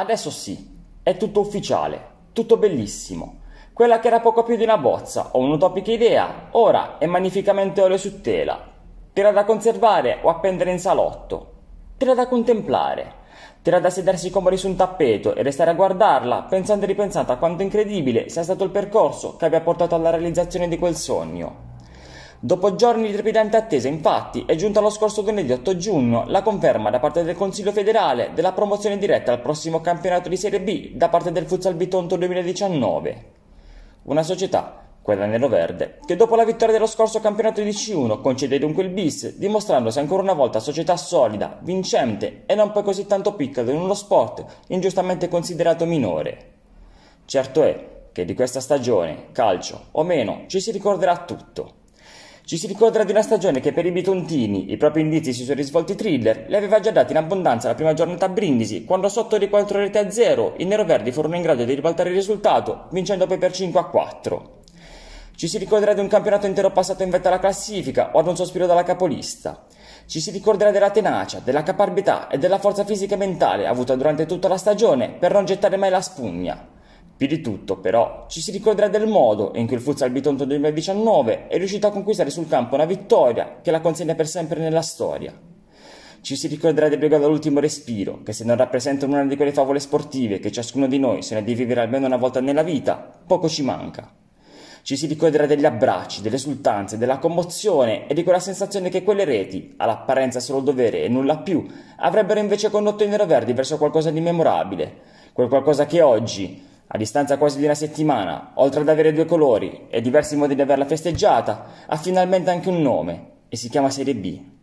Adesso sì, è tutto ufficiale, tutto bellissimo. Quella che era poco più di una bozza o un'utopica idea, ora è magnificamente olio su tela. Tela da conservare o appendere in salotto. Tela da contemplare. Tela da sedersi comodi su un tappeto e restare a guardarla, pensando e ripensando a quanto incredibile sia stato il percorso che abbia portato alla realizzazione di quel sogno. Dopo giorni di trepidante attesa, infatti, è giunta lo scorso lunedì 8 giugno la conferma da parte del Consiglio federale della promozione diretta al prossimo campionato di Serie B da parte del Futsal Bitonto 2019. Una società, quella nero-verde, che dopo la vittoria dello scorso campionato di C1 concede dunque il bis, dimostrandosi ancora una volta società solida, vincente e non poi così tanto piccola in uno sport ingiustamente considerato minore. Certo è che di questa stagione, calcio o meno, ci si ricorderà tutto. Ci si ricorderà di una stagione che per i bitontini, i propri indizi sui suoi risvolti thriller, le aveva già dati in abbondanza la prima giornata a Brindisi, quando sotto di 4 reti a 0 i neroverdi furono in grado di ribaltare il risultato, vincendo poi per 5 a 4. Ci si ricorderà di un campionato intero passato in vetta alla classifica o ad un sospiro dalla capolista. Ci si ricorderà della tenacia, della caparbietà e della forza fisica e mentale avuta durante tutta la stagione per non gettare mai la spugna, più di tutto, però, ci si ricorderà del modo in cui il Futsal Bitonto 2019 è riuscito a conquistare sul campo una vittoria che la consegna per sempre nella storia. Ci si ricorderà del regalo all'ultimo respiro, che se non rappresenta una di quelle favole sportive che ciascuno di noi se ne deve vivere almeno una volta nella vita, poco ci manca. Ci si ricorderà degli abbracci, delle esultanze, della commozione e di quella sensazione che quelle reti, all'apparenza solo dovere e nulla più, avrebbero invece condotto i nero-verdi verso qualcosa di memorabile, quel qualcosa che oggi, a distanza quasi di una settimana, oltre ad avere due colori e diversi modi di averla festeggiata, ha finalmente anche un nome e si chiama Serie B.